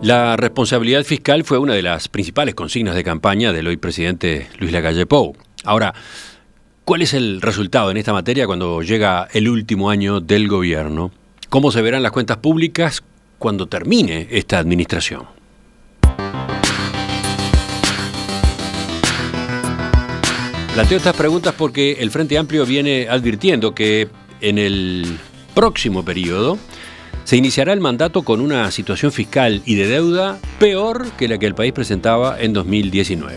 La responsabilidad fiscal fue una de las principales consignas de campaña del hoy presidente Luis Lagalle Pou. Ahora, ¿cuál es el resultado en esta materia cuando llega el último año del gobierno? ¿Cómo se verán las cuentas públicas cuando termine esta administración? Planteo estas preguntas porque el Frente Amplio viene advirtiendo que en el próximo periodo se iniciará el mandato con una situación fiscal y de deuda peor que la que el país presentaba en 2019.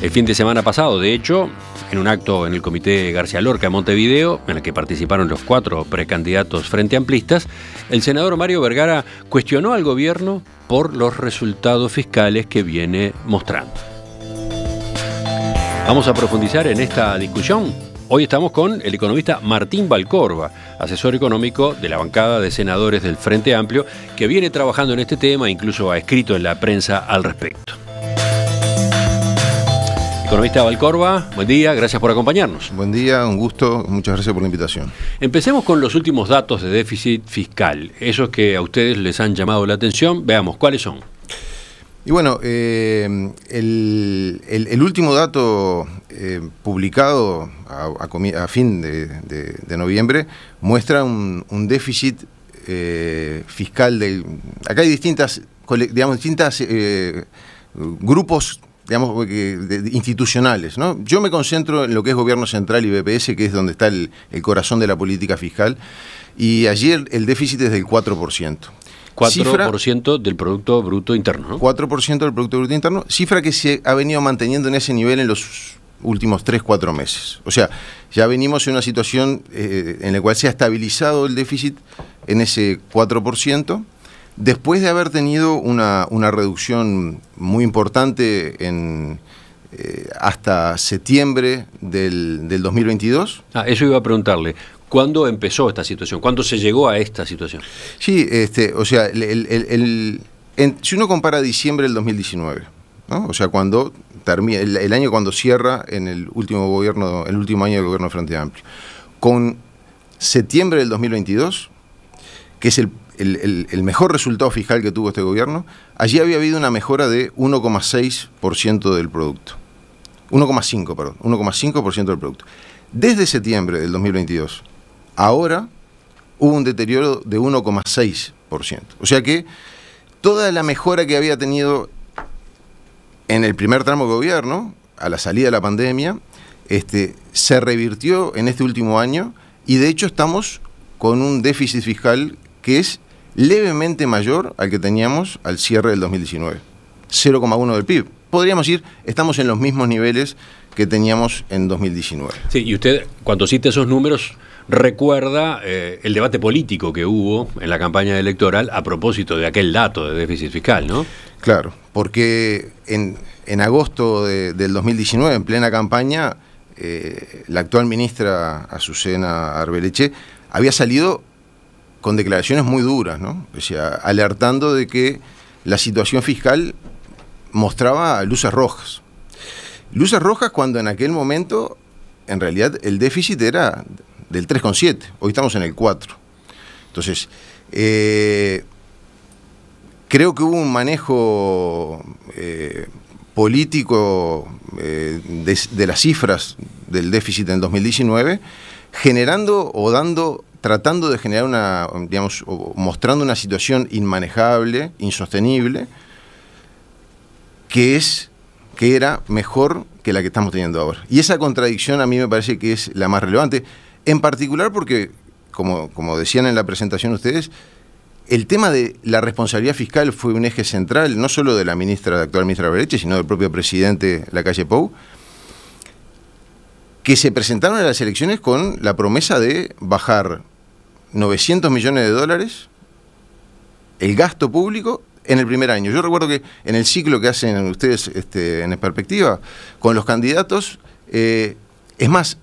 El fin de semana pasado, de hecho, en un acto en el Comité García Lorca en Montevideo, en el que participaron los cuatro precandidatos frente amplistas, el senador Mario Vergara cuestionó al gobierno por los resultados fiscales que viene mostrando. Vamos a profundizar en esta discusión Hoy estamos con el economista Martín Valcorba, asesor económico de la bancada de senadores del Frente Amplio, que viene trabajando en este tema, e incluso ha escrito en la prensa al respecto. Economista Valcorba, buen día, gracias por acompañarnos. Buen día, un gusto, muchas gracias por la invitación. Empecemos con los últimos datos de déficit fiscal, esos que a ustedes les han llamado la atención, veamos cuáles son. Y bueno, eh, el, último dato eh, publicado a, fin de, noviembre muestra un, déficit eh, fiscal de Acá hay distintas, distintas grupos digamos, institucionales. ¿no? Yo me concentro en lo que es gobierno central y BPS, que es donde está el, el corazón de la política fiscal, y ayer el déficit es del 4%. 4% del Producto Bruto Interno. 4% del Producto Bruto Interno, cifra que se ha venido manteniendo en ese nivel en los últimos 3, 4 meses. O sea, ya venimos en una situación eh, en la cual se ha estabilizado el déficit en ese 4%, después de haber tenido una, una reducción muy importante en, eh, hasta septiembre del, del 2022. Ah, eso iba a preguntarle. ¿Cuándo empezó esta situación? ¿Cuándo se llegó a esta situación? Sí, este, o sea, el, si uno compara diciembre del 2019, o sea, cuando termina, el, año cuando cierra en el último gobierno, el último año del gobierno de Frente Amplio, con septiembre del 2022, que es el, mejor resultado fiscal que tuvo este gobierno, allí había habido una mejora de 1,6% del producto. 1,5, perdón, 1,5% del producto. Desde septiembre del 2022 ahora hubo un deterioro de 1,6%. O sea que toda la mejora que había tenido en el primer tramo de gobierno, a la salida de la pandemia, este, se revirtió en este último año y de hecho estamos con un déficit fiscal que es levemente mayor al que teníamos al cierre del 2019, 0,1 del PIB. Podríamos decir, estamos en los mismos niveles que teníamos en 2019. Sí, y usted cuando cita esos números recuerda eh, el debate político que hubo en la campaña electoral a propósito de aquel dato de déficit fiscal, ¿no? Claro, porque en, agosto de, del 2019, en plena campaña, eh, la actual ministra Azucena Arbeleche había salido con declaraciones muy duras, ¿no? O sea, alertando de que la situación fiscal mostraba luces rojas. Luces rojas cuando en aquel momento, en realidad, el déficit era del 3,7, hoy estamos en el 4. Entonces, eh, creo que hubo un manejo eh, político eh, de, las cifras del déficit en 2019, generando o dando, tratando de generar una, digamos, mostrando una situación inmanejable, insostenible, que es que era mejor que la que estamos teniendo ahora. Y esa contradicción a mí me parece que es la más relevante. En particular porque, como, como decían en la presentación ustedes, el tema de la responsabilidad fiscal fue un eje central, no solo de la ministra, la actual ministra Bereche, sino del propio presidente la calle Pou, que se presentaron a las elecciones con la promesa de bajar 900 millones de dólares el gasto público en el primer año. Yo recuerdo que en el ciclo que hacen ustedes este, en perspectiva, con los candidatos, eh, es más,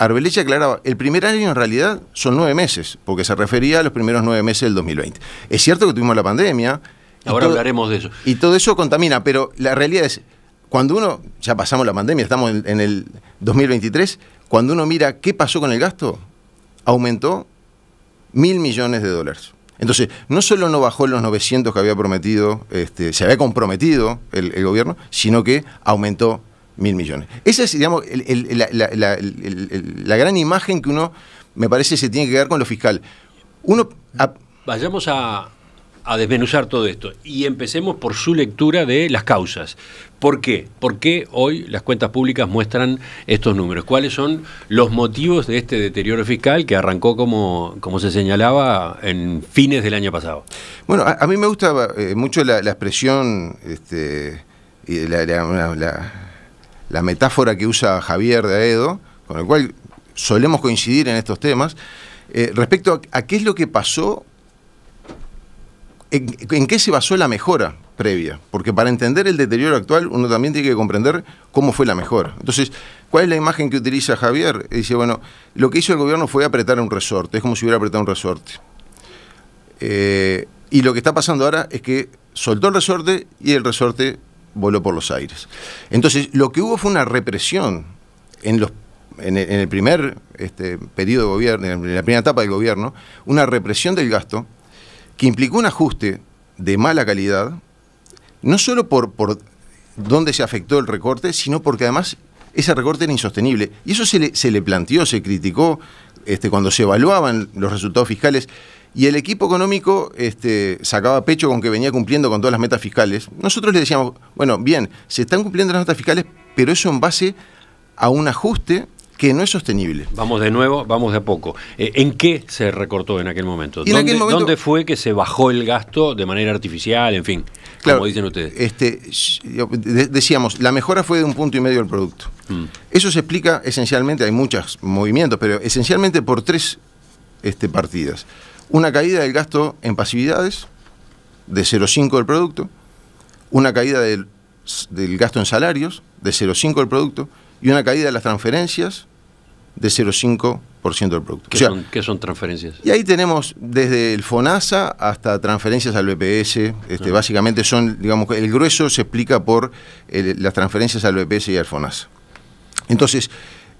Arbeleche aclaraba, el primer año en realidad son nueve meses, porque se refería a los primeros nueve meses del 2020. Es cierto que tuvimos la pandemia. Ahora hablaremos de eso. Y todo eso contamina, pero la realidad es, cuando uno, ya pasamos la pandemia, estamos en, el 2023, cuando uno mira qué pasó con el gasto, aumentó mil millones de dólares. Entonces, no solo no bajó los 900 que había prometido, este, se había comprometido el, el gobierno, sino que aumentó Mil millones. Esa es, digamos, la, gran imagen que uno, me parece, se tiene que ver con lo fiscal. Uno. Vayamos a, a desmenuzar todo esto y empecemos por su lectura de las causas. ¿Por qué? ¿Por qué hoy las cuentas públicas muestran estos números? ¿Cuáles son los motivos de este deterioro fiscal que arrancó, como, como se señalaba, en fines del año pasado? Bueno, a, mí me gusta eh, mucho la, expresión, este, y la la metáfora que usa Javier de Aedo, con el cual solemos coincidir en estos temas, eh, respecto a, qué es lo que pasó, en, qué se basó la mejora previa, porque para entender el deterioro actual uno también tiene que comprender cómo fue la mejora. Entonces, ¿cuál es la imagen que utiliza Javier? dice, bueno, lo que hizo el gobierno fue apretar un resorte, es como si hubiera apretado un resorte. Eh, y lo que está pasando ahora es que soltó el resorte y el resorte voló por los aires. Entonces, lo que hubo fue una represión en los en el, primer este, periodo de gobierno, en la primera etapa del gobierno, una represión del gasto que implicó un ajuste de mala calidad, no solo por, por dónde se afectó el recorte, sino porque además ese recorte era insostenible. Y eso se le, se le planteó, se criticó este, cuando se evaluaban los resultados fiscales. Y el equipo económico este, sacaba pecho con que venía cumpliendo con todas las metas fiscales. Nosotros le decíamos, bueno, bien, se están cumpliendo las metas fiscales, pero eso en base a un ajuste que no es sostenible. Vamos de nuevo, vamos de a poco. Eh, ¿En qué se recortó en aquel momento? ¿Dónde, ¿Dónde, fue que se bajó el gasto de manera artificial, en fin? como dicen ustedes. Este, decíamos, la mejora fue de un punto y medio del producto. Mm. Eso se explica esencialmente, hay muchos movimientos, pero esencialmente por tres este, partidas una caída del gasto en pasividades de 0,5 del producto, una caída del, gasto en salarios de 0,5 del producto y una caída de las transferencias de 0,5% del producto. ¿Qué, son, transferencias? Y ahí tenemos desde el FONASA hasta transferencias al BPS. Este, ah. Básicamente son, digamos, el grueso se explica por las transferencias al BPS y al FONASA. Entonces,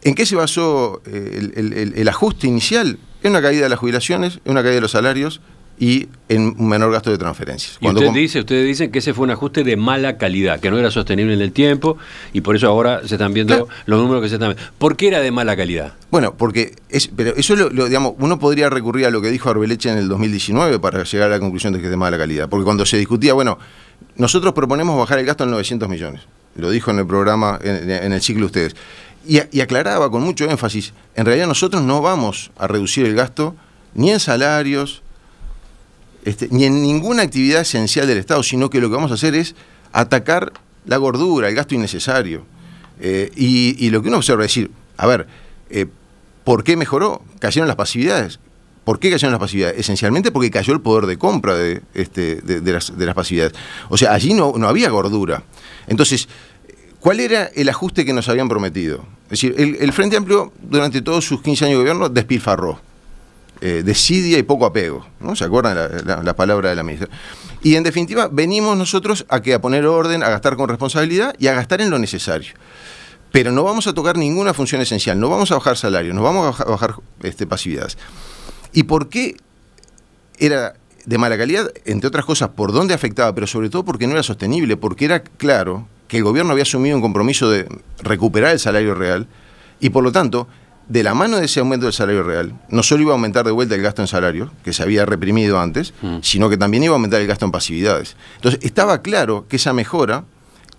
¿En qué se basó eh, el, ajuste inicial? En una caída de las jubilaciones, en una caída de los salarios y en un menor gasto de transferencias. ustedes dicen que ese fue un ajuste de mala calidad, que no era sostenible en el tiempo y por eso ahora se están viendo los números que se están viendo. ¿Por qué era de mala calidad? Bueno, porque es, pero eso lo, digamos, uno podría recurrir a lo que dijo Arbeleche en el 2019 para llegar a la conclusión de que es de mala calidad, porque cuando se discutía, bueno, nosotros proponemos bajar el gasto en 900 millones. Lo dijo en el programa, en, en el ciclo ustedes y, aclaraba con mucho énfasis, en realidad nosotros no vamos a reducir el gasto ni en salarios, este, ni en ninguna actividad esencial del Estado, sino que lo que vamos a hacer es atacar la gordura, el gasto innecesario. Eh, y, lo que uno observa es decir, a ver, eh, ¿por qué mejoró? Cayeron las pasividades. ¿Por qué cayeron las pasividades? Esencialmente porque cayó el poder de compra de, este, las, pasividades. O sea, allí no, no había gordura. Entonces, ¿Cuál era el ajuste que nos habían prometido? Es decir, el, Frente Amplio durante todos sus 15 años de gobierno despilfarró. Eh, y poco apego, ¿no? ¿Se acuerdan la, palabra de la ministra? Y en definitiva, venimos nosotros a, que, a poner orden, a gastar con responsabilidad y a gastar en lo necesario pero no vamos a tocar ninguna función esencial, no vamos a bajar salarios, no vamos a bajar, este, pasividades. ¿Y por qué era de mala calidad? Entre otras cosas, por dónde afectaba, pero sobre todo porque no era sostenible, porque era claro que el gobierno había asumido un compromiso de recuperar el salario real y por lo tanto, de la mano de ese aumento del salario real, no solo iba a aumentar de vuelta el gasto en salario, que se había reprimido antes, mm. sino que también iba a aumentar el gasto en pasividades. Entonces, estaba claro que esa mejora,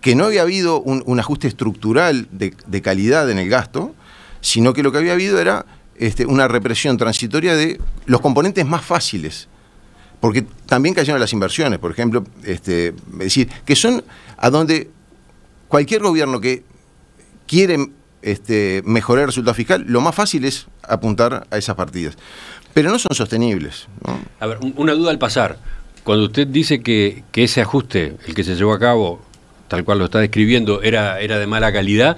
que no había habido un, ajuste estructural de, calidad en el gasto, sino que lo que había habido era este, una represión transitoria de los componentes más fáciles porque también cayeron las inversiones, por ejemplo, este, decir, que son a donde cualquier gobierno que quiere este, mejorar el resultado fiscal, lo más fácil es apuntar a esas partidas. Pero no son sostenibles. A ver, una duda al pasar. Cuando usted dice que, ese ajuste, el que se llevó a cabo, tal cual lo está describiendo, era, era de mala calidad,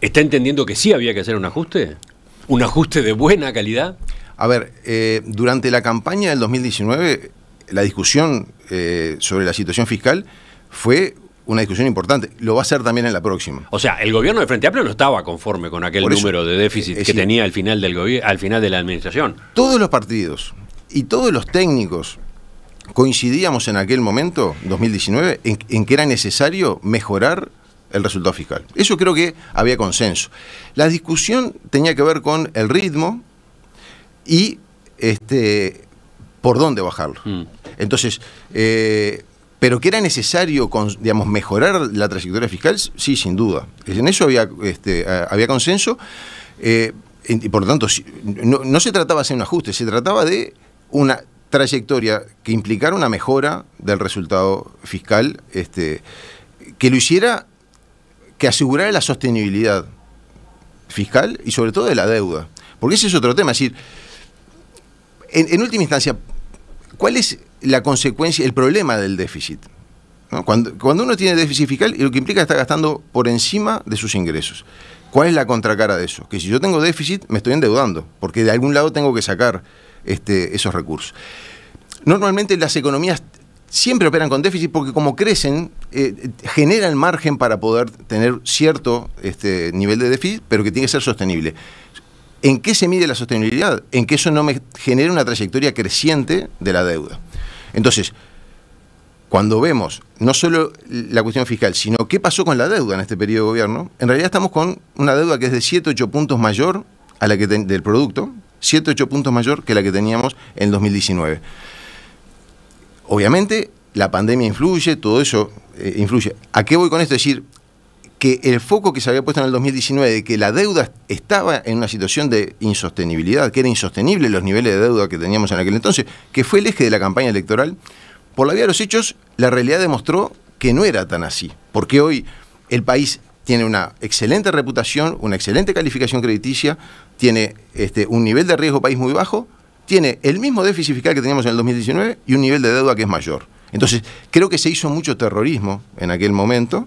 ¿está entendiendo que sí había que hacer un ajuste? ¿Un ajuste de buena calidad? A ver, eh, durante la campaña del 2019, la discusión eh, sobre la situación fiscal fue una discusión importante. Lo va a hacer también en la próxima. O sea, el gobierno de Frente Amplio no estaba conforme con aquel número de déficit que tenía al final, del al final de la administración. Todos los partidos y todos los técnicos coincidíamos en aquel momento, 2019, en, que era necesario mejorar el resultado fiscal. Eso creo que había consenso. La discusión tenía que ver con el ritmo y este, por dónde bajarlo. Mm. Entonces, eh, pero que era necesario, digamos, mejorar la trayectoria fiscal, sí, sin duda. En eso había, este, había consenso. Eh, y por lo tanto, no, se trataba de hacer un ajuste, se trataba de una trayectoria que implicara una mejora del resultado fiscal, este, que lo hiciera, que asegurara la sostenibilidad fiscal y sobre todo de la deuda. Porque ese es otro tema, es decir, en, en última instancia, ¿cuál es la consecuencia, el problema del déficit. Cuando, cuando uno tiene déficit fiscal, lo que implica está gastando por encima de sus ingresos. ¿Cuál es la contracara de eso? Que si yo tengo déficit, me estoy endeudando, porque de algún lado tengo que sacar este, esos recursos. Normalmente las economías siempre operan con déficit porque como crecen, eh, generan margen para poder tener cierto este, nivel de déficit, pero que tiene que ser sostenible. ¿En qué se mide la sostenibilidad? En que eso no me genere una trayectoria creciente de la deuda. Entonces, cuando vemos no solo la cuestión fiscal, sino qué pasó con la deuda en este periodo de gobierno, en realidad estamos con una deuda que es de 7, 8 puntos mayor a la que del producto, 7, 8 puntos mayor que la que teníamos en 2019. Obviamente, la pandemia influye, todo eso eh, influye. ¿A qué voy con esto? Es decir, que el foco que se había puesto en el 2019 de que la deuda estaba en una situación de insostenibilidad, que era insostenible los niveles de deuda que teníamos en aquel entonces, que fue el eje de la campaña electoral, por la vía de los hechos, la realidad demostró que no era tan así, porque hoy el país tiene una excelente reputación, una excelente calificación crediticia, tiene este, un nivel de riesgo país muy bajo, tiene el mismo déficit fiscal que teníamos en el 2019 y un nivel de deuda que es mayor. Entonces, creo que se hizo mucho terrorismo en aquel momento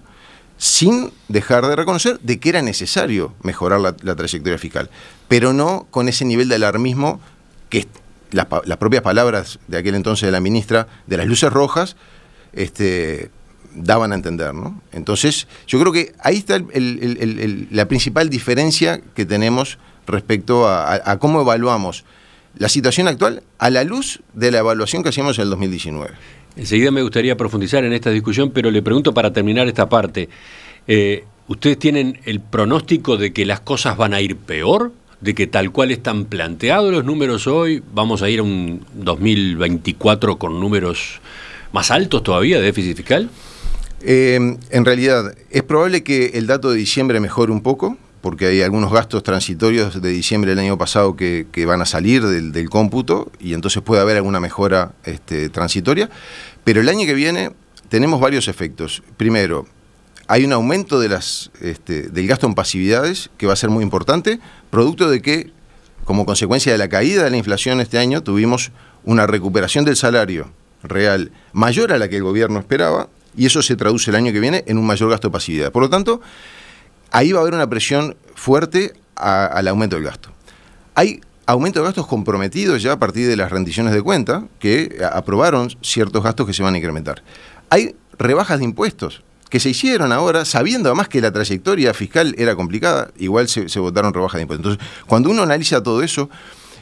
sin dejar de reconocer de que era necesario mejorar la, trayectoria fiscal, pero no con ese nivel de alarmismo que las, propias palabras de aquel entonces de la ministra de las luces rojas este, daban a entender. Entonces, yo creo que ahí está la principal diferencia que tenemos respecto a, a cómo evaluamos la situación actual a la luz de la evaluación que hacíamos en el 2019. Enseguida me gustaría profundizar en esta discusión, pero le pregunto para terminar esta parte. Eh, ¿Ustedes tienen el pronóstico de que las cosas van a ir peor? ¿De que tal cual están planteados los números hoy, vamos a ir a un 2024 con números más altos todavía de déficit fiscal? Eh, en realidad, es probable que el dato de diciembre mejore un poco, porque hay algunos gastos transitorios de diciembre del año pasado que, van a salir del, cómputo y entonces puede haber alguna mejora este, transitoria. Pero el año que viene tenemos varios efectos. Primero, hay un aumento de las, este, del gasto en pasividades que va a ser muy importante, producto de que, como consecuencia de la caída de la inflación este año, tuvimos una recuperación del salario real mayor a la que el gobierno esperaba y eso se traduce el año que viene en un mayor gasto de pasividad. Por lo tanto, ahí va a haber una presión fuerte al aumento del gasto. Hay aumento de gastos comprometidos ya a partir de las rendiciones de cuenta, que aprobaron ciertos gastos que se van a incrementar. Hay rebajas de impuestos que se hicieron ahora, sabiendo además que la trayectoria fiscal era complicada, igual se, votaron rebajas de impuestos. Entonces, cuando uno analiza todo eso,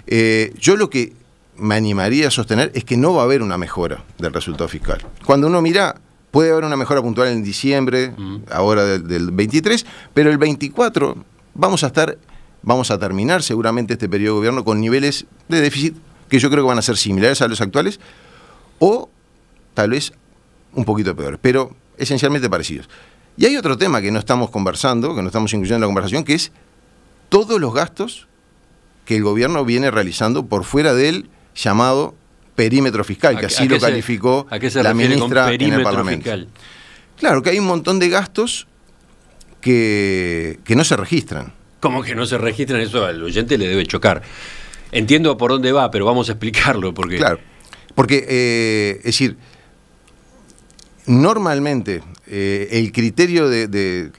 eh, yo lo que me animaría a sostener es que no va a haber una mejora del resultado fiscal. Cuando uno mira Puede haber una mejora puntual en diciembre, ahora del, 23, pero el 24 vamos a estar, vamos a terminar seguramente este periodo de gobierno con niveles de déficit que yo creo que van a ser similares a los actuales o tal vez un poquito peores, pero esencialmente parecidos. Y hay otro tema que no estamos conversando, que no estamos incluyendo en la conversación, que es todos los gastos que el gobierno viene realizando por fuera del llamado perímetro fiscal, que así lo calificó la ministra en el Parlamento. Claro, que hay un montón de gastos que, no se registran. ¿Cómo que no se registran? Eso al oyente le debe chocar. Entiendo por dónde va, pero vamos a explicarlo. Porque... Claro, porque, eh, es decir, normalmente eh, el criterio de,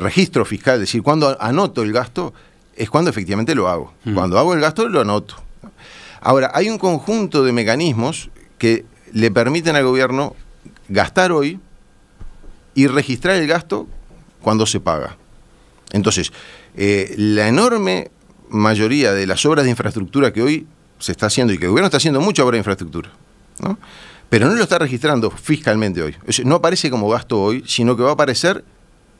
registro fiscal, es decir, cuando anoto el gasto, es cuando efectivamente lo hago. Mm. Cuando hago el gasto, lo anoto. Ahora, hay un conjunto de mecanismos que le permiten al gobierno gastar hoy y registrar el gasto cuando se paga. Entonces, eh, la enorme mayoría de las obras de infraestructura que hoy se está haciendo y que el gobierno está haciendo mucha obra de infraestructura, ¿no? pero no lo está registrando fiscalmente hoy. no aparece como gasto hoy, sino que va a aparecer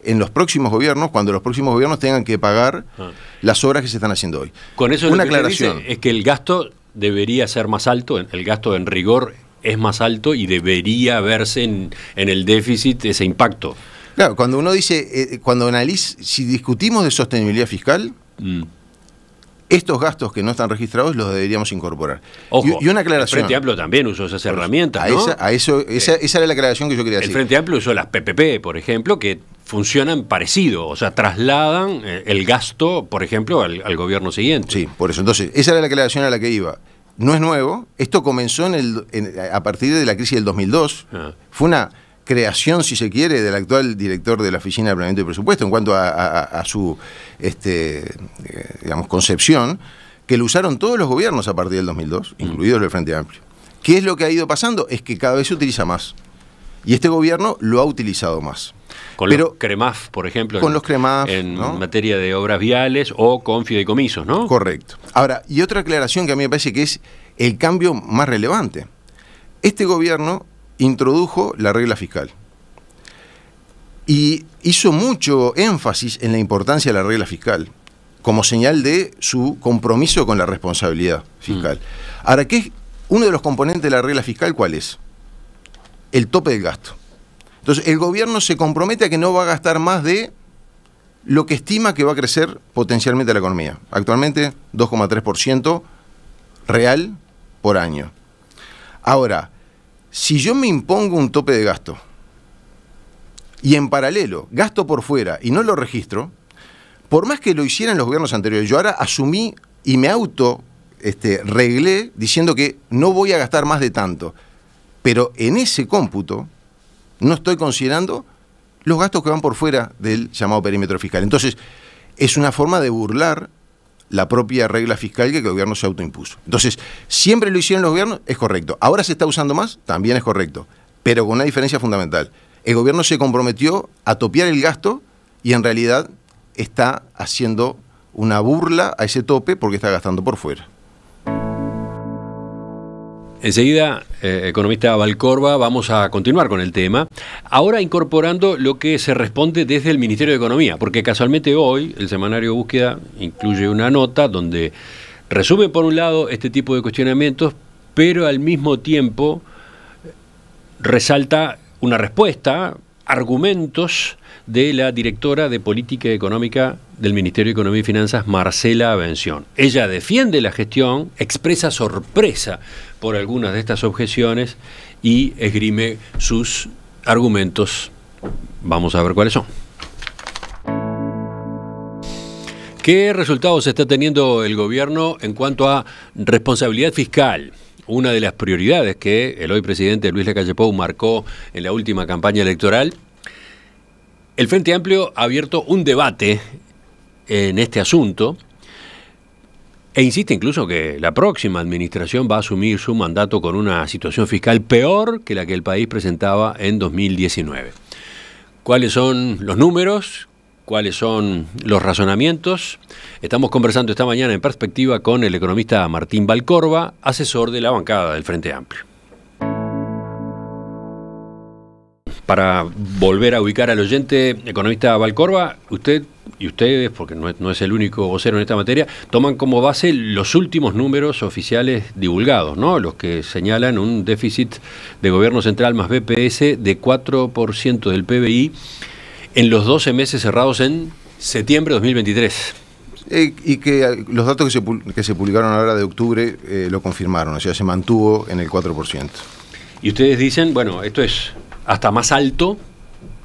en los próximos gobiernos, cuando los próximos gobiernos tengan que pagar ah. las obras que se están haciendo hoy. Con eso una aclaración. es que el gasto debería ser más alto, el gasto en rigor es más alto y debería verse en, el déficit ese impacto. Claro, cuando uno dice, eh, cuando analiza, si discutimos de sostenibilidad fiscal, mm estos gastos que no están registrados los deberíamos incorporar. Ojo, y, una aclaración. El Frente Amplio también usó esas herramientas. A esa, eso, esa, era la aclaración que yo quería El Frente Amplio usó las PPP, por ejemplo, que funcionan parecido, o sea, trasladan eh, el gasto, por ejemplo, al, gobierno siguiente. Sí, por eso. Entonces, esa era la aclaración a la que iba no es nuevo, esto comenzó en el, a partir de la crisis del 2002. Ah. Fue una creación, si se quiere, del actual director de la Oficina de Planeamiento y Presupuesto en cuanto a, su este, eh, digamos, concepción, que lo usaron todos los gobiernos a partir del 2002, mm. incluidos el Frente Amplio. ¿Qué es lo que ha ido pasando? Es que cada vez se utiliza más. Y este gobierno lo ha utilizado más. Con Pero, CREMAF, por ejemplo. Con los CREMAF. En materia de obras viales o con fideicomisos, ¿no? Correcto. Ahora, y otra aclaración que a mí me parece que es el cambio más relevante. Este gobierno introdujo la regla fiscal. Y hizo mucho énfasis en la importancia de la regla fiscal, como señal de su compromiso con la responsabilidad fiscal. Mm. Ahora, ¿qué, es uno de los componentes de la regla fiscal, ¿cuál es? El tope del gasto. Entonces, el gobierno se compromete a que no va a gastar más de lo que estima que va a crecer potencialmente la economía. Actualmente, 2,3% real por año. Ahora, si yo me impongo un tope de gasto y en paralelo gasto por fuera y no lo registro, por más que lo hicieran los gobiernos anteriores, yo ahora asumí y me auto este, reglé diciendo que no voy a gastar más de tanto. Pero en ese cómputo no estoy considerando los gastos que van por fuera del llamado perímetro fiscal. Entonces, es una forma de burlar la propia regla fiscal que el gobierno se autoimpuso. Entonces, siempre lo hicieron los gobiernos, es correcto. Ahora se está usando más, también es correcto, pero con una diferencia fundamental. El gobierno se comprometió a topear el gasto y en realidad está haciendo una burla a ese tope porque está gastando por fuera. Enseguida, eh, economista Valcorba, vamos a continuar con el tema. Ahora incorporando lo que se responde desde el Ministerio de Economía, porque casualmente hoy el semanario Búsqueda incluye una nota donde resume por un lado este tipo de cuestionamientos, pero al mismo tiempo resalta una respuesta, argumentos de la directora de Política Económica del Ministerio de Economía y Finanzas, Marcela Avención. Ella defiende la gestión, expresa sorpresa por algunas de estas objeciones y esgrime sus argumentos. Vamos a ver cuáles son. ¿Qué resultados está teniendo el gobierno en cuanto a responsabilidad fiscal? Una de las prioridades que el hoy presidente Luis Lacalle Pou marcó en la última campaña electoral el Frente Amplio ha abierto un debate en este asunto e insiste incluso que la próxima administración va a asumir su mandato con una situación fiscal peor que la que el país presentaba en 2019. ¿Cuáles son los números? ¿Cuáles son los razonamientos? Estamos conversando esta mañana en perspectiva con el economista Martín Valcorba, asesor de la bancada del Frente Amplio. para volver a ubicar al oyente, economista Valcorba, usted y ustedes, porque no es, el único vocero en esta materia, toman como base los últimos números oficiales divulgados, ¿no? Los que señalan un déficit de gobierno central más BPS de 4% del PBI en los 12 meses cerrados en septiembre de 2023. Eh, y que eh, los datos que se, que se publicaron hora de octubre eh, lo confirmaron, o sea, se mantuvo en el 4%. Y ustedes dicen, bueno, esto es hasta más alto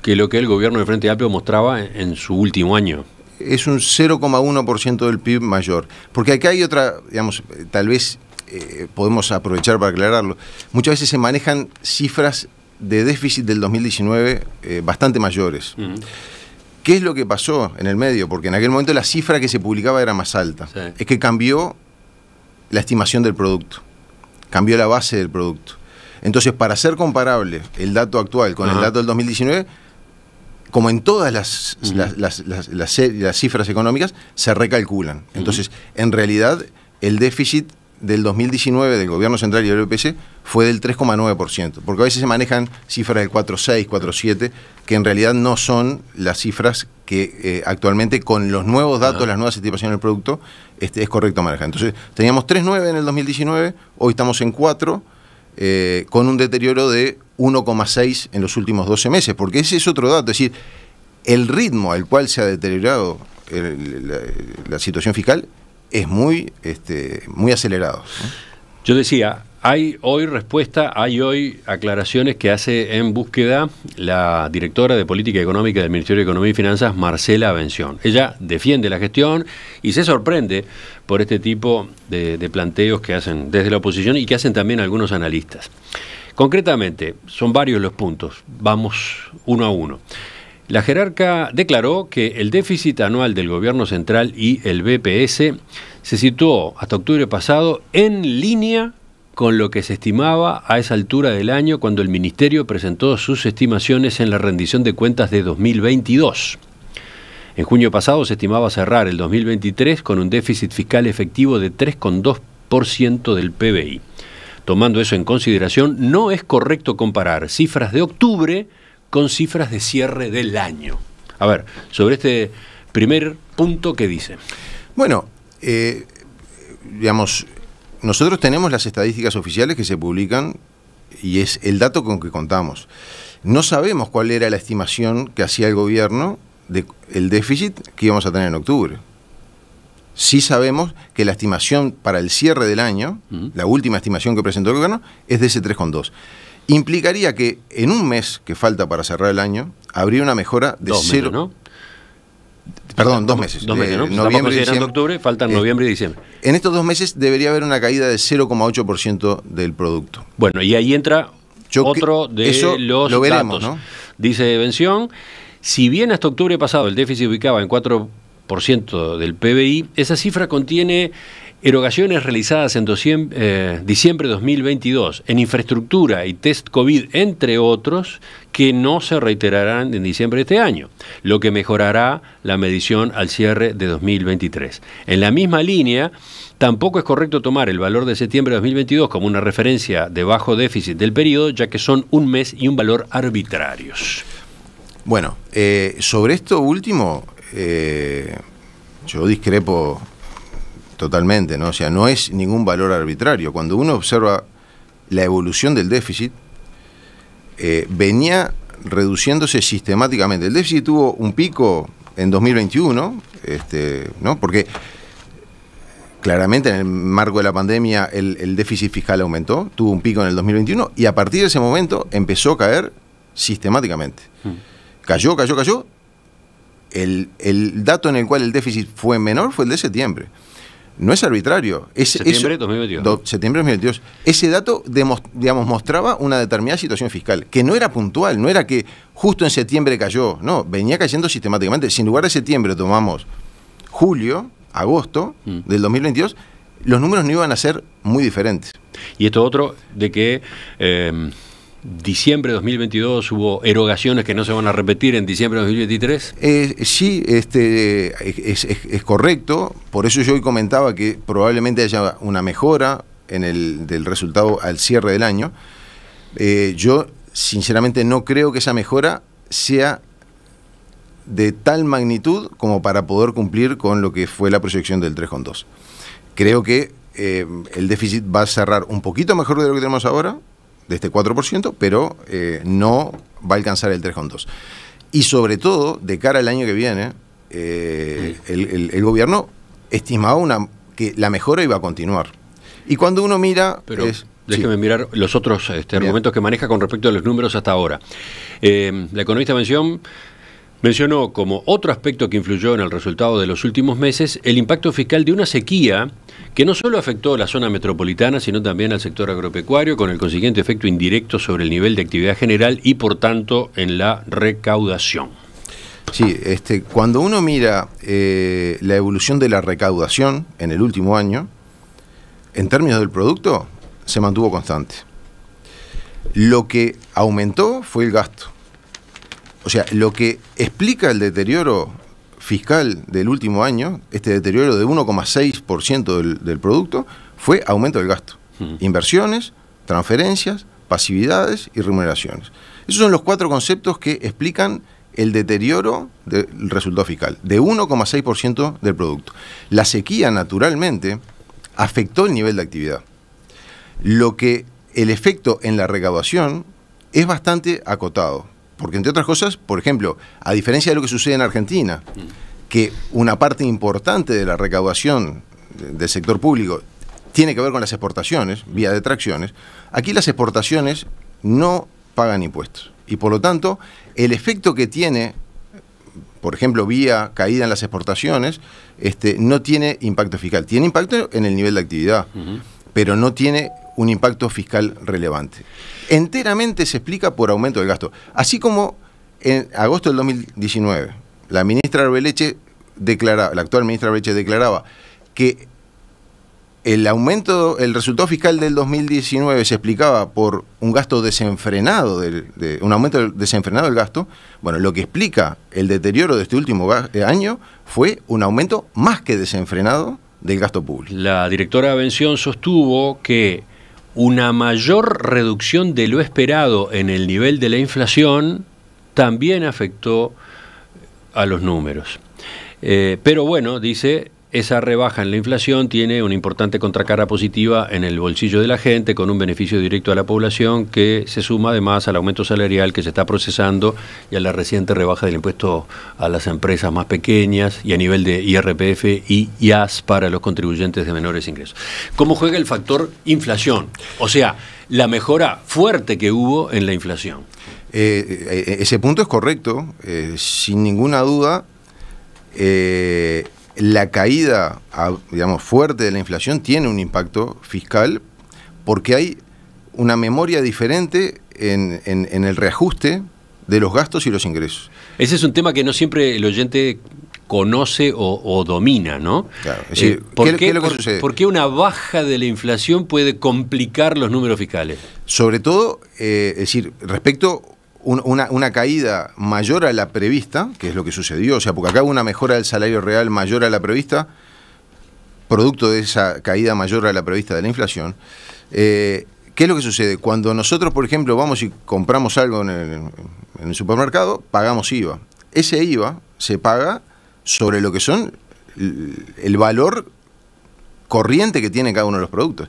que lo que el gobierno de Frente Amplio mostraba en, su último año. Es un 0,1% del PIB mayor. Porque acá hay otra, digamos, tal vez eh, podemos aprovechar para aclararlo. Muchas veces se manejan cifras de déficit del 2019 eh, bastante mayores. ¿Qué es lo que pasó en el medio? Porque en aquel momento la cifra que se publicaba era más alta. Es que cambió la estimación del producto, cambió la base del producto. Entonces, para ser comparable el dato actual con el dato del 2019, como en todas las, las, cifras económicas, se recalculan. Entonces, en realidad, el déficit del 2019 del Gobierno Central y del BPC fue del 3,9%, porque a veces se manejan cifras del 4,6, 4,7, que en realidad no son las cifras que eh, actualmente con los nuevos datos, las nuevas estimaciones del producto, este, es correcto manejar. Entonces, teníamos 3,9 en el 2019, hoy estamos en 4, eh, con un deterioro de 1,6 en los últimos 12 meses, porque ese es otro dato, es decir, el ritmo al cual se ha deteriorado la, situación fiscal es muy, este, muy acelerado. Yo decía, hay hoy respuesta, hay hoy aclaraciones que hace en búsqueda la directora de Política Económica del Ministerio de Economía y Finanzas, Marcela Avención. Ella defiende la gestión y se sorprende por este tipo de, de planteos que hacen desde la oposición y que hacen también algunos analistas. Concretamente, son varios los puntos, vamos uno a uno. La jerarca declaró que el déficit anual del gobierno central y el BPS se situó hasta octubre pasado en línea con lo que se estimaba a esa altura del año cuando el Ministerio presentó sus estimaciones en la rendición de cuentas de 2022. En junio pasado se estimaba cerrar el 2023 con un déficit fiscal efectivo de 3,2% del PBI. Tomando eso en consideración, no es correcto comparar cifras de octubre con cifras de cierre del año. A ver, sobre este primer punto, ¿qué dice? Bueno, eh, digamos, nosotros tenemos las estadísticas oficiales que se publican y es el dato con que contamos. No sabemos cuál era la estimación que hacía el gobierno del déficit que íbamos a tener en octubre. Sí sabemos que la estimación para el cierre del año, la última estimación que presentó el gobierno, es de ese 3,2. Implicaría que en un mes que falta para cerrar el año, habría una mejora de Perdón, dos meses. Dos meses, ¿no? noviembre, diciembre. faltan eh, noviembre y diciembre. En estos dos meses debería haber una caída de 0,8% del producto. Bueno, y ahí entra otro de eso los lo veremos, datos. ¿no? Dice Bención, si bien hasta octubre pasado el déficit ubicaba en 4% del PBI, esa cifra contiene Erogaciones realizadas en eh, diciembre, de 2022 en infraestructura y test COVID, entre otros, que no se reiterarán en diciembre de este año, lo que mejorará la medición al cierre de 2023. En la misma línea, Tampoco es correcto tomar el valor de septiembre de 2022 como una referencia de bajo déficit del periodo, ya que son un mes y un valor arbitrarios. Bueno, eh, sobre esto último, eh, yo discrepo Totalmente, ¿no? O sea, no es ningún valor arbitrario. Cuando uno observa la evolución del déficit, eh, venía reduciéndose sistemáticamente. El déficit tuvo un pico en 2021, este, ¿no? Porque claramente en el marco de la pandemia el, déficit fiscal aumentó, tuvo un pico en el 2021 y a partir de ese momento empezó a caer sistemáticamente. Mm. Cayó, cayó, cayó. El, el dato en el cual el déficit fue menor fue el de septiembre no es arbitrario. septiembre de 2022. Ese dato digamos, mostraba una determinada situación fiscal, que no era puntual, no era que justo en septiembre cayó, no, venía cayendo sistemáticamente. Si en lugar de septiembre tomamos julio, agosto mm. del 2022, los números no iban a ser muy diferentes. Y esto otro de que... Eh, diciembre de 2022 hubo erogaciones que no se van a repetir en diciembre de 2023? Eh, sí, este, es, correcto. Por eso yo hoy comentaba que probablemente haya una mejora en el, del resultado al cierre del año. Eh, yo, sinceramente, no creo que esa mejora sea de tal magnitud como para poder cumplir con lo que fue la proyección del 3,2. Creo que eh, el déficit va a cerrar un poquito mejor de lo que tenemos ahora, de este 4%, pero eh, no va a alcanzar el 3,2%. Y sobre todo, de cara al año que viene, eh, el, gobierno estimaba una, que la mejora iba a continuar. Y cuando uno mira... Pero, es, déjeme mirar los otros este, argumentos que maneja con respecto a los números hasta ahora. Eh, la economista mencionó... Mencionó como otro aspecto que influyó en el resultado de los últimos meses el impacto fiscal de una sequía que no solo afectó a la zona metropolitana, sino también al sector agropecuario, con el consiguiente efecto indirecto sobre el nivel de actividad general y, por tanto, en la recaudación. Sí, este, cuando uno mira eh, la evolución de la recaudación en el último año, en términos del producto, se mantuvo constante. Lo que aumentó fue el gasto o sea, lo que explica el deterioro fiscal del último año, este deterioro de 1,6% del, producto, fue aumento del gasto. Mm. Inversiones, transferencias, pasividades y remuneraciones. Esos son los cuatro conceptos que explican el deterioro del resultado fiscal, de 1,6% del producto. La sequía, naturalmente, afectó el nivel de actividad. Lo que el efecto en la recaudación es bastante acotado. Porque entre otras cosas, por ejemplo, a diferencia de lo que sucede en Argentina, que una parte importante de la recaudación del sector público tiene que ver con las exportaciones, vía detracciones, aquí las exportaciones no pagan impuestos. Y por lo tanto, el efecto que tiene, por ejemplo, vía caída en las exportaciones, este, no tiene impacto fiscal. Tiene impacto en el nivel de actividad, pero no tiene un impacto fiscal relevante. Enteramente se explica por aumento del gasto. Así como en agosto del 2019, la ministra Arbeleche declaraba, la actual ministra Arbeleche declaraba que el aumento, el resultado fiscal del 2019 se explicaba por un gasto desenfrenado, del, un aumento desenfrenado del gasto. Bueno, lo que explica el deterioro de este último eh, año fue un aumento más que desenfrenado del gasto público. La directora de Bención sostuvo que una mayor reducción de lo esperado en el nivel de la inflación también afectó a los números. Eh, pero bueno, dice, esa rebaja en la inflación tiene una importante contracara positiva en el bolsillo de la gente, con un beneficio directo a la población que se suma además al aumento salarial que se está procesando y a la reciente rebaja del impuesto a las empresas más pequeñas y a nivel de IRPF y IAS para los contribuyentes de menores ingresos. ¿Cómo juega el factor inflación? O sea, la mejora fuerte que hubo en la inflación. Eh, eh, eh, ese punto es correcto, sin ninguna duda la caída, ah, digamos, fuerte de la inflación tiene un impacto fiscal porque hay una memoria diferente en, el reajuste de los gastos y los ingresos. Ese es un tema que no siempre el oyente conoce o, domina, ¿no? Claro, ¿por, ¿qué, una baja de la inflación puede complicar los números fiscales? Sobre todo, eh, es decir, respecto una, caída mayor a la prevista, que es lo que sucedió, o sea, porque acá hubo una mejora del salario real mayor a la prevista, producto de esa caída mayor a la prevista de la inflación. Eh, ¿Qué es lo que sucede? Cuando nosotros, por ejemplo, vamos y compramos algo en el, en el supermercado, pagamos IVA. Ese IVA se paga sobre lo que son el valor corriente que tiene cada uno de los productos.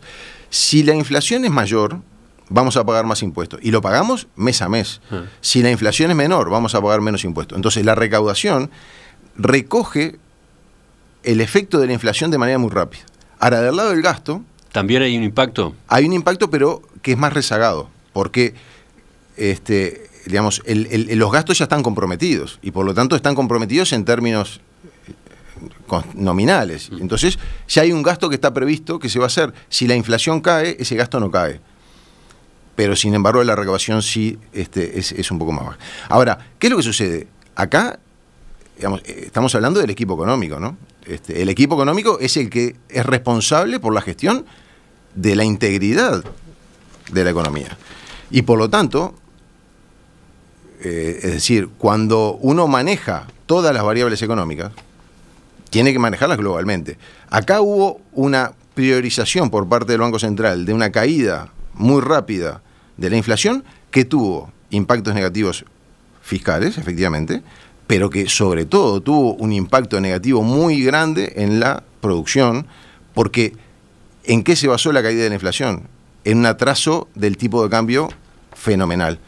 Si la inflación es mayor, vamos a pagar más impuestos. Y lo pagamos mes a mes. Ah. Si la inflación es menor, vamos a pagar menos impuestos. Entonces la recaudación recoge el efecto de la inflación de manera muy rápida. Ahora, del lado del gasto... También hay un impacto. Hay un impacto, pero que es más rezagado, porque este, digamos, los gastos ya están comprometidos y por lo tanto están comprometidos en términos eh, nominales. Mm. Entonces, ya hay un gasto que está previsto que se va a hacer. Si la inflación cae, ese gasto no cae pero sin embargo la recaudación sí este, es, un poco más baja. Ahora, ¿qué es lo que sucede? Acá, eh, estamos hablando del equipo económico, ¿no? Este, el equipo económico es el que es responsable por la gestión de la integridad de la economía. Y por lo tanto, eh, es decir, cuando uno maneja todas las variables económicas, tiene que manejarlas globalmente. Acá hubo una priorización por parte del Banco Central de una caída muy rápida de la inflación que tuvo impactos negativos fiscales, efectivamente, pero que sobre todo tuvo un impacto negativo muy grande en la producción, porque ¿en qué se basó la caída de la inflación? En un atraso del tipo de cambio fenomenal.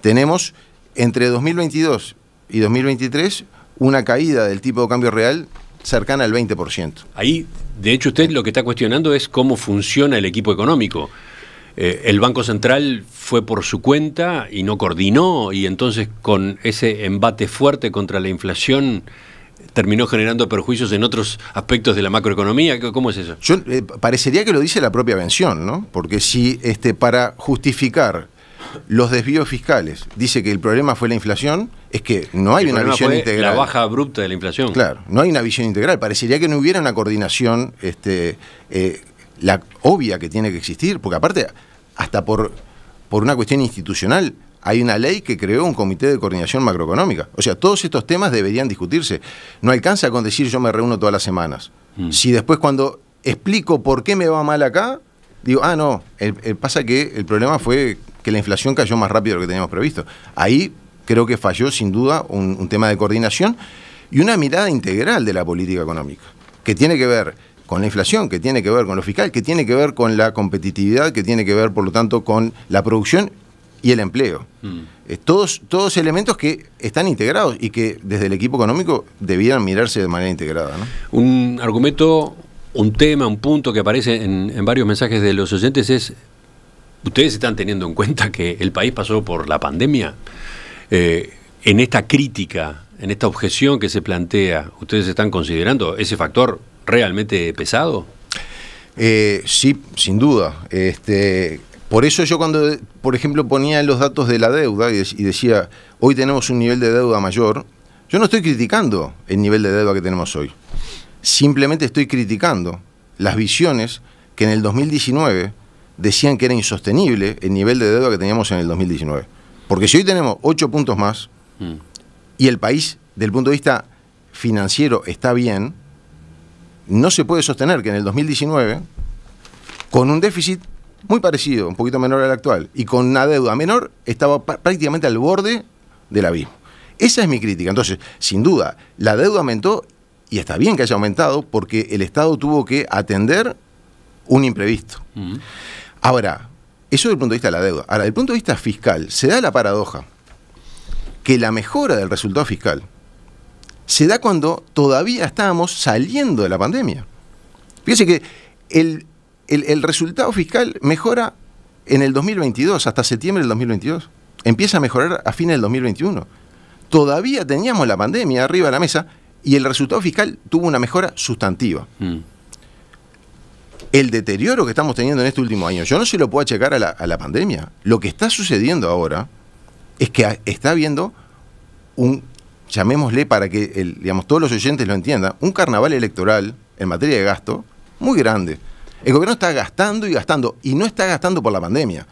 Tenemos entre 2022 y 2023 una caída del tipo de cambio real cercana al 20%. Ahí, de hecho, usted lo que está cuestionando es cómo funciona el equipo económico. Eh, el Banco Central fue por su cuenta y no coordinó y entonces con ese embate fuerte contra la inflación terminó generando perjuicios en otros aspectos de la macroeconomía. ¿Cómo es eso? Yo, eh, parecería que lo dice la propia mención, ¿no? Porque si este, para justificar los desvíos fiscales dice que el problema fue la inflación, es que no hay una visión integral. La baja abrupta de la inflación. Claro, no hay una visión integral. Parecería que no hubiera una coordinación este, eh, la obvia que tiene que existir, porque aparte hasta por, por una cuestión institucional, hay una ley que creó un comité de coordinación macroeconómica. O sea, todos estos temas deberían discutirse. No alcanza con decir yo me reúno todas las semanas. Mm. Si después cuando explico por qué me va mal acá, digo, ah, no, pasa que el problema fue que la inflación cayó más rápido de lo que teníamos previsto. Ahí creo que falló sin duda un tema de coordinación y una mirada integral de la política económica, que tiene que ver con la inflación, que tiene que ver con lo fiscal, que tiene que ver con la competitividad, que tiene que ver, por lo tanto, con la producción y el empleo. Mm. todos, todos elementos que están integrados y que desde el equipo económico debieran mirarse de manera integrada. Un argumento, un tema, un punto que aparece en, varios mensajes de los oyentes es, ustedes están teniendo en cuenta que el país pasó por la pandemia. Eh, en esta crítica, en esta objeción que se plantea, ¿ustedes están considerando ese factor realmente pesado? Eh, sí, sin duda. Este, por eso yo cuando, por ejemplo, ponía los datos de la deuda y, decía, hoy tenemos un nivel de deuda mayor, yo no estoy criticando el nivel de deuda que tenemos hoy. Simplemente estoy criticando las visiones que en el 2019 decían que era insostenible el nivel de deuda que teníamos en el 2019. Porque si hoy tenemos 8 puntos más mm. y el país, del punto de vista financiero, está bien, no se puede sostener que en el 2019, con un déficit muy parecido, un poquito menor al actual, y con una deuda menor, estaba prácticamente al borde del abismo. Esa es mi crítica. Entonces, sin duda, la deuda aumentó y está bien que haya aumentado porque el Estado tuvo que atender un imprevisto. Ahora, eso desde el punto de vista de la deuda. Ahora, desde punto de vista fiscal, se da la paradoja que la mejora del resultado fiscal, se da cuando todavía estábamos saliendo de la pandemia. Fíjese que el, resultado fiscal mejora en el 2022, hasta septiembre del 2022. Empieza a mejorar a fines del 2021. Todavía teníamos la pandemia arriba de la mesa y el resultado fiscal tuvo una mejora sustantiva. Mm. El deterioro que estamos teniendo en este último año, yo no se lo puedo achacar a la, a la pandemia. Lo que está sucediendo ahora es que está habiendo un llamémosle para que digamos, todos los oyentes lo entiendan, un carnaval electoral en materia de gasto muy grande. El gobierno está gastando y gastando, y no está gastando por la pandemia,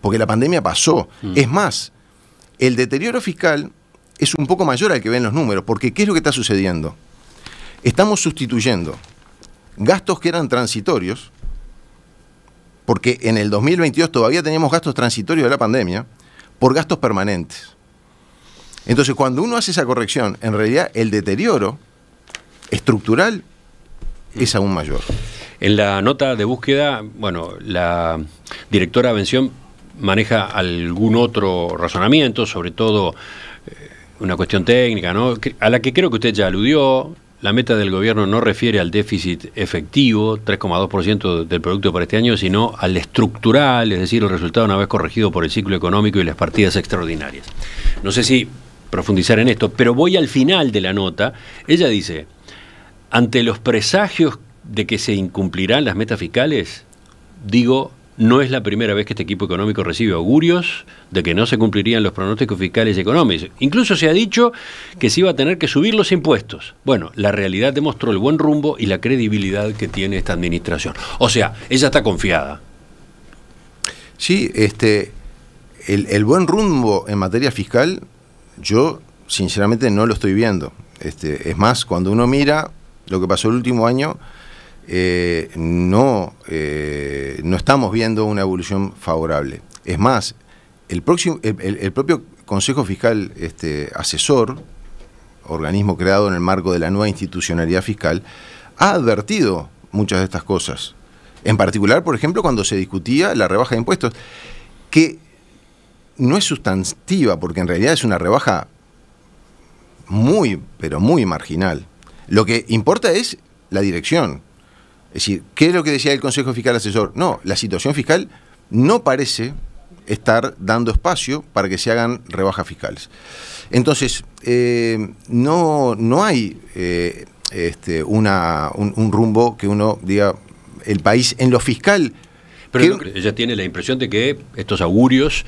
porque la pandemia pasó. Mm. Es más, el deterioro fiscal es un poco mayor al que ven los números, porque ¿qué es lo que está sucediendo? Estamos sustituyendo gastos que eran transitorios, porque en el 2022 todavía teníamos gastos transitorios de la pandemia, por gastos permanentes. Entonces, cuando uno hace esa corrección, en realidad el deterioro estructural es aún mayor. En la nota de búsqueda, bueno, la directora Bención maneja algún otro razonamiento, sobre todo eh, una cuestión técnica, ¿no? A la que creo que usted ya aludió. La meta del gobierno no refiere al déficit efectivo, 3,2% del producto para este año, sino al estructural, es decir, el resultado una vez corregido por el ciclo económico y las partidas extraordinarias. No sé si profundizar en esto, pero voy al final de la nota. Ella dice, ante los presagios de que se incumplirán las metas fiscales, digo, no es la primera vez que este equipo económico recibe augurios de que no se cumplirían los pronósticos fiscales y económicos. Incluso se ha dicho que se iba a tener que subir los impuestos. Bueno, la realidad demostró el buen rumbo y la credibilidad que tiene esta administración. O sea, ella está confiada. Sí, este, el, el buen rumbo en materia fiscal yo sinceramente no lo estoy viendo. Este, es más, cuando uno mira lo que pasó el último año, eh, no, eh, no estamos viendo una evolución favorable. Es más, el, próximo, el, propio Consejo Fiscal este, Asesor, organismo creado en el marco de la nueva institucionalidad fiscal, ha advertido muchas de estas cosas. En particular, por ejemplo, cuando se discutía la rebaja de impuestos, que no es sustantiva, porque en realidad es una rebaja muy, pero muy marginal. Lo que importa es la dirección. Es decir, ¿qué es lo que decía el Consejo Fiscal Asesor? No, la situación fiscal no parece estar dando espacio para que se hagan rebajas fiscales. Entonces, eh, no, no hay eh, este, un, un rumbo que uno diga, el país en lo fiscal pero ella tiene la impresión de que estos augurios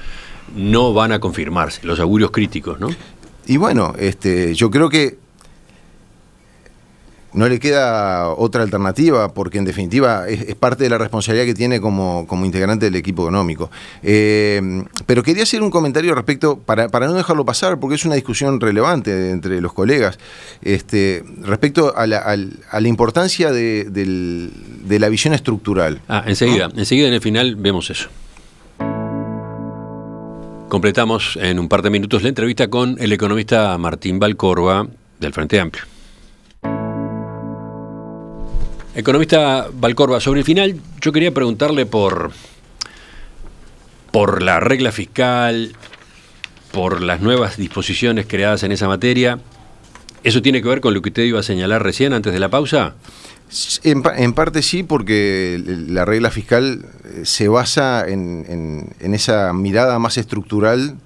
no van a confirmarse, los augurios críticos, ¿no? Y bueno, este, yo creo que no le queda otra alternativa, porque en definitiva es, parte de la responsabilidad que tiene como, integrante del equipo económico. Eh, pero quería hacer un comentario respecto, para, para, no dejarlo pasar, porque es una discusión relevante entre los colegas, este, respecto a la, a la importancia de, de, la visión estructural. Ah, enseguida, enseguida en el final vemos eso. Completamos en un par de minutos la entrevista con el economista Martín Valcorba del Frente Amplio. Economista Valcorba, sobre el final yo quería preguntarle por, por la regla fiscal, por las nuevas disposiciones creadas en esa materia. ¿Eso tiene que ver con lo que usted iba a señalar recién antes de la pausa? En, parte sí, porque la regla fiscal eh, se basa en, esa mirada más estructural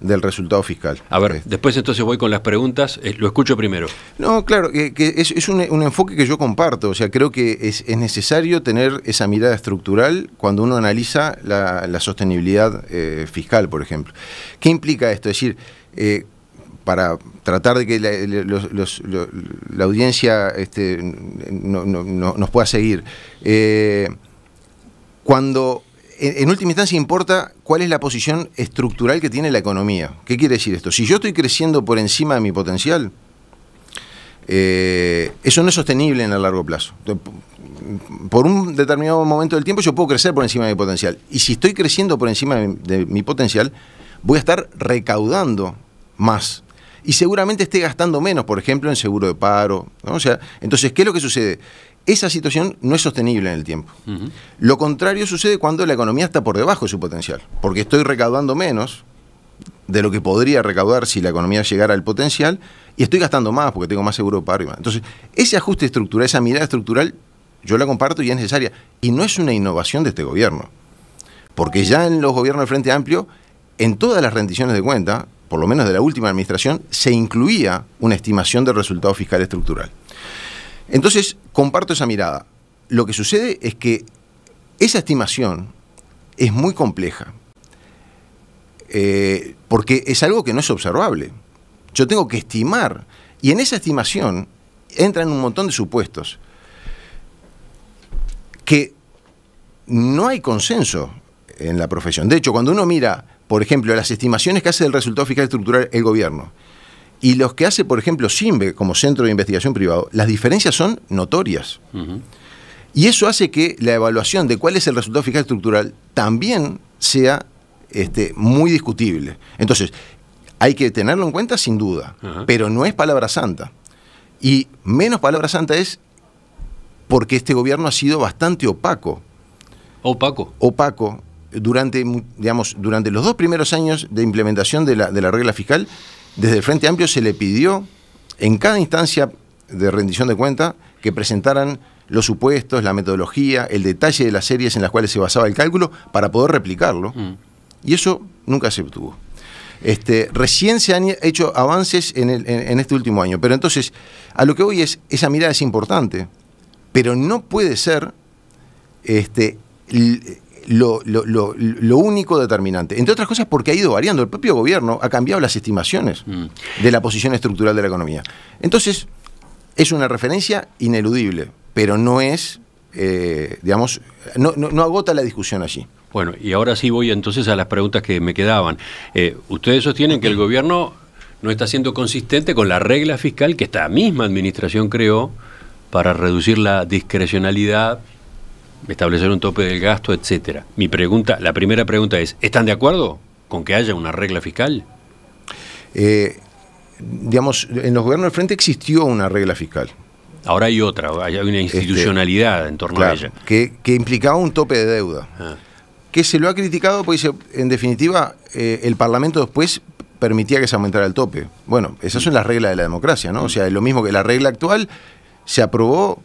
del resultado fiscal. A ver, este. después entonces voy con las preguntas, eh, lo escucho primero. No, claro, es, un, enfoque que yo comparto, o sea, creo que es, necesario tener esa mirada estructural cuando uno analiza la, sostenibilidad eh, fiscal, por ejemplo. ¿Qué implica esto? Es decir, para tratar de que la, audiencia este, nos pueda seguir. Eh, cuando, en, última instancia, importa cuál es la posición estructural que tiene la economía. ¿Qué quiere decir esto? Si yo estoy creciendo por encima de mi potencial, eh, eso no es sostenible en el largo plazo. Por un determinado momento del tiempo yo puedo crecer por encima de mi potencial. Y si estoy creciendo por encima de mi potencial, voy a estar recaudando más y seguramente esté gastando menos, por ejemplo, en seguro de paro. O sea, entonces, ¿qué es lo que sucede? Esa situación no es sostenible en el tiempo. Lo contrario sucede cuando la economía está por debajo de su potencial, porque estoy recaudando menos de lo que podría recaudar si la economía llegara al potencial y estoy gastando más porque tengo más seguro de paro. Entonces, ese ajuste estructural, esa mirada estructural, yo la comparto y es necesaria. Y no es una innovación de este gobierno, porque ya en los gobiernos del Frente Amplio, en todas las rendiciones de cuenta, por lo menos de la última administración, se incluía una estimación del resultado fiscal estructural. Entonces, comparto esa mirada. Lo que sucede es que esa estimación es muy compleja, eh, porque es algo que no es observable. Yo tengo que estimar, y en esa estimación entran un montón de supuestos que no hay consenso en la profesión. De hecho, cuando uno mira por ejemplo, las estimaciones que hace del resultado fiscal estructural el gobierno y los que hace, por ejemplo, SIMBE como centro de investigación privado, las diferencias son notorias. Y eso hace que la evaluación de cuál es el resultado fiscal estructural también sea este, muy discutible. Entonces, hay que tenerlo en cuenta sin duda, pero no es palabra santa. Y menos palabra santa es porque este gobierno ha sido bastante opaco. Opaco. Opaco durante, digamos, durante los dos primeros años de implementación de la, regla fiscal, desde el Frente Amplio se le pidió en cada instancia de rendición de cuenta que presentaran los supuestos, la metodología, el detalle de las series en las cuales se basaba el cálculo para poder replicarlo. Mm. Y eso nunca se obtuvo. Este, recién se han hecho avances en, este último año. Pero entonces, a lo que hoy es, esa mirada es importante, pero no puede ser este, lo, único determinante. Entre otras cosas porque ha ido variando. El propio gobierno ha cambiado las estimaciones mm. de la posición estructural de la economía. Entonces, es una referencia ineludible, pero no es, eh, digamos, no, agota la discusión allí. Bueno, y ahora sí voy entonces a las preguntas que me quedaban. Eh, ustedes sostienen que el gobierno no está siendo consistente con la regla fiscal que esta misma administración creó para reducir la discrecionalidad establecer un tope del gasto, etcétera. Mi pregunta, la primera pregunta es, ¿están de acuerdo con que haya una regla fiscal? Eh, digamos, en los gobiernos del frente existió una regla fiscal. Ahora hay otra, hay una este, institucionalidad en torno a ella. Que, implicaba un tope de deuda. Ah. Que se lo ha criticado, pues en definitiva, eh, el Parlamento después permitía que se aumentara el tope. Bueno, esas son las reglas de la democracia, ¿no? O sea, es lo mismo que la regla actual se aprobó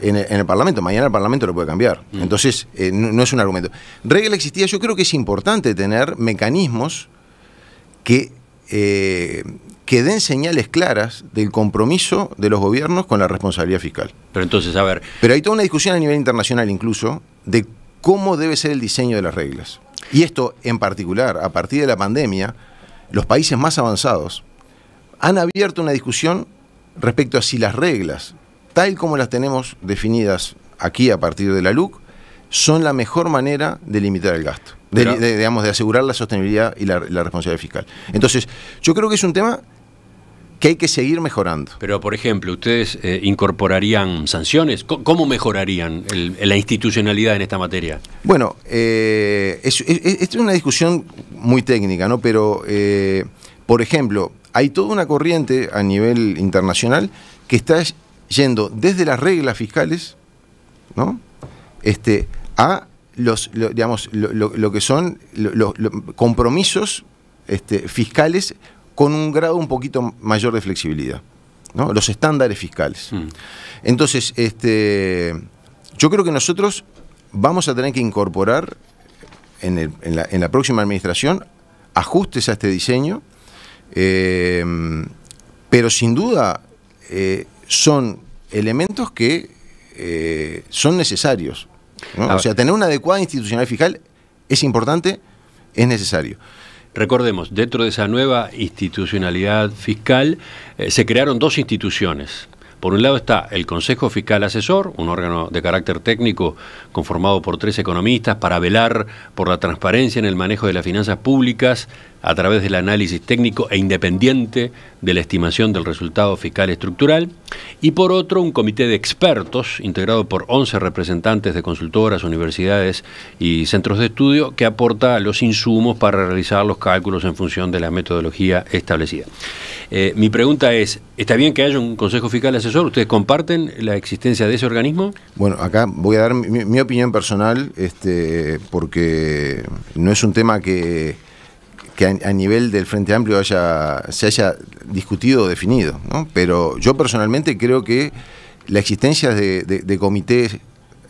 en el, Parlamento. Mañana el Parlamento lo puede cambiar. Mm. Entonces, eh, no, es un argumento. Regla existía, yo creo que es importante tener mecanismos que, eh, que den señales claras del compromiso de los gobiernos con la responsabilidad fiscal. Pero entonces, a ver. Pero hay toda una discusión a nivel internacional incluso de cómo debe ser el diseño de las reglas. Y esto, en particular, a partir de la pandemia, los países más avanzados han abierto una discusión respecto a si las reglas tal como las tenemos definidas aquí a partir de la LUC, son la mejor manera de limitar el gasto, de, digamos, de asegurar la sostenibilidad y la, responsabilidad fiscal. Entonces, yo creo que es un tema que hay que seguir mejorando. Pero, por ejemplo, ¿ustedes eh, incorporarían sanciones? ¿Cómo mejorarían la institucionalidad en esta materia? Bueno, eh, esta es, una discusión muy técnica, ¿no? Pero, eh, por ejemplo, hay toda una corriente a nivel internacional que está yendo desde las reglas fiscales, Este, a los, lo, digamos, lo, que son los compromisos este, fiscales con un grado un poquito mayor de flexibilidad, Los estándares fiscales. Hmm. Entonces, este, yo creo que nosotros vamos a tener que incorporar en, la, próxima administración ajustes a este diseño, eh, pero sin duda eh, son elementos que eh, son necesarios. O sea, tener una adecuada institucionalidad fiscal es importante, es necesario. Recordemos, dentro de esa nueva institucionalidad fiscal eh, se crearon dos instituciones. Por un lado está el Consejo Fiscal Asesor, un órgano de carácter técnico conformado por tres economistas para velar por la transparencia en el manejo de las finanzas públicas a través del análisis técnico e independiente de la estimación del resultado fiscal estructural, y por otro un comité de expertos integrado por 11 representantes de consultoras, universidades y centros de estudio que aporta los insumos para realizar los cálculos en función de la metodología establecida. Eh, mi pregunta es, ¿está bien que haya un Consejo Fiscal Asesor? ¿Ustedes comparten la existencia de ese organismo? Bueno, acá voy a dar mi, mi opinión personal, este, porque no es un tema que que a, nivel del Frente Amplio haya, se haya discutido o definido. ¿no? Pero yo personalmente creo que la existencia de, comités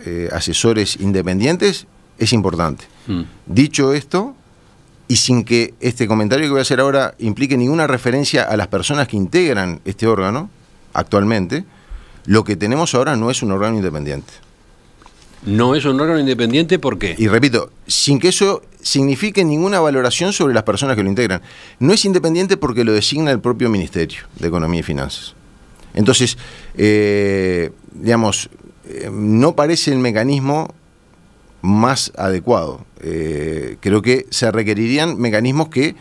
eh, asesores independientes es importante. Mm. Dicho esto, y sin que este comentario que voy a hacer ahora implique ninguna referencia a las personas que integran este órgano actualmente, lo que tenemos ahora no es un órgano independiente. No es un órgano independiente, ¿por qué? Y repito, sin que eso signifique ninguna valoración sobre las personas que lo integran. No es independiente porque lo designa el propio Ministerio de Economía y Finanzas. Entonces, eh, digamos, eh, no parece el mecanismo más adecuado. Eh, creo que se requerirían mecanismos que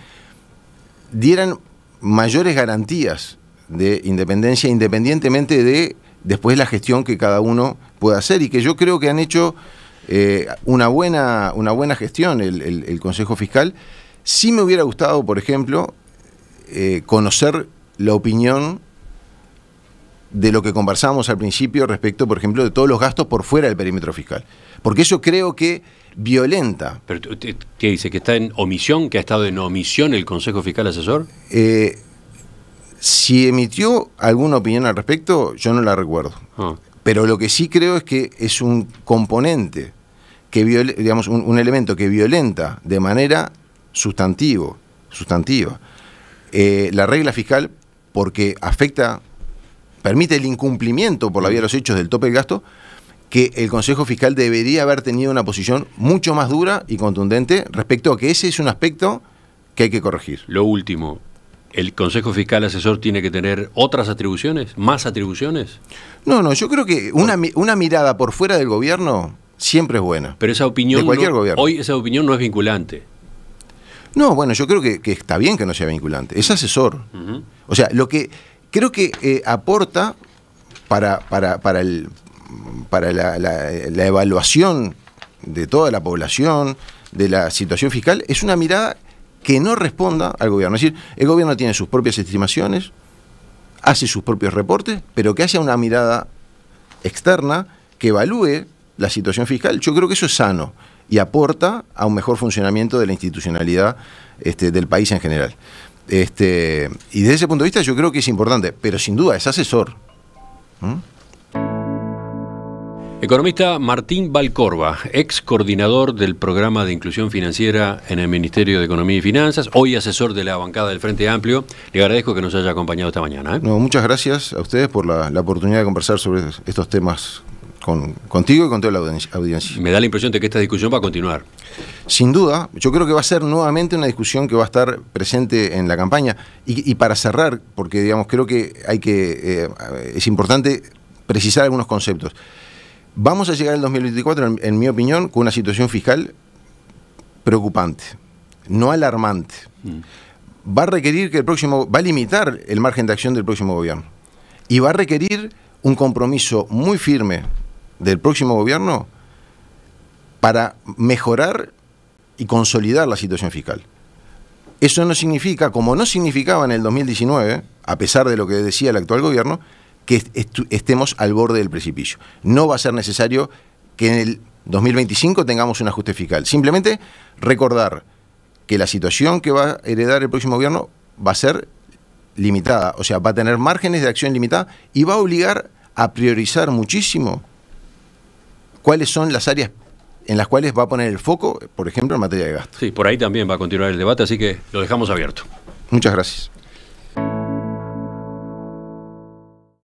dieran mayores garantías de independencia independientemente de después la gestión que cada uno pueda hacer y que yo creo que han hecho eh, una, buena, una buena gestión el, Consejo Fiscal. Sí me hubiera gustado, por ejemplo, eh, conocer la opinión de lo que conversábamos al principio respecto, por ejemplo, de todos los gastos por fuera del perímetro fiscal. Porque eso creo que violenta. ¿Pero qué dice? ¿Que está en omisión? ¿Que ha estado en omisión el Consejo Fiscal Asesor? Eh, si emitió alguna opinión al respecto, yo no la recuerdo. Ah. Pero lo que sí creo es que es un componente, que digamos, un, elemento que violenta de manera sustantivo, sustantiva eh, la regla fiscal porque afecta, permite el incumplimiento por la vía de los hechos del tope de gasto, que el Consejo Fiscal debería haber tenido una posición mucho más dura y contundente respecto a que ese es un aspecto que hay que corregir. Lo último, ¿El Consejo Fiscal Asesor tiene que tener otras atribuciones? ¿Más atribuciones? No, no, yo creo que una, una mirada por fuera del gobierno siempre es buena. Pero esa opinión. cualquier gobierno. Hoy esa opinión no es vinculante. No, bueno, yo creo que, está bien que no sea vinculante. Es asesor. O sea, lo que creo que eh, aporta para, para, para la, la, la evaluación de toda la población, de la situación fiscal, es una mirada que no responda al gobierno. Es decir, el gobierno tiene sus propias estimaciones, hace sus propios reportes, pero que haya una mirada externa que evalúe la situación fiscal. Yo creo que eso es sano y aporta a un mejor funcionamiento de la institucionalidad este, del país en general. Este, y desde ese punto de vista yo creo que es importante, pero sin duda es asesor. Economista Martín Valcorba, ex coordinador del programa de inclusión financiera en el Ministerio de Economía y Finanzas, hoy asesor de la bancada del Frente Amplio. Le agradezco que nos haya acompañado esta mañana. ¿eh? No, muchas gracias a ustedes por la, oportunidad de conversar sobre estos temas contigo y con toda la audiencia. Me da la impresión de que esta discusión va a continuar. Sin duda, yo creo que va a ser nuevamente una discusión que va a estar presente en la campaña. Y, para cerrar, porque digamos, creo que hay que. Eh, es importante precisar algunos conceptos. Vamos a llegar al 2024, en, mi opinión, con una situación fiscal preocupante, no alarmante. Mm. Va a requerir que el próximo, va a limitar el margen de acción del próximo gobierno. Y va a requerir un compromiso muy firme del próximo gobierno para mejorar y consolidar la situación fiscal. Eso no significa, como no significaba en el 2019, a pesar de lo que decía el actual gobierno, que estemos al borde del precipicio. No va a ser necesario que en el 2025 tengamos un ajuste fiscal. Simplemente recordar que la situación que va a heredar el próximo gobierno va a ser limitada, o sea, va a tener márgenes de acción limitada y va a obligar a priorizar muchísimo cuáles son las áreas en las cuales va a poner el foco, por ejemplo, en materia de gasto. Sí, por ahí también va a continuar el debate, así que lo dejamos abierto. Muchas gracias.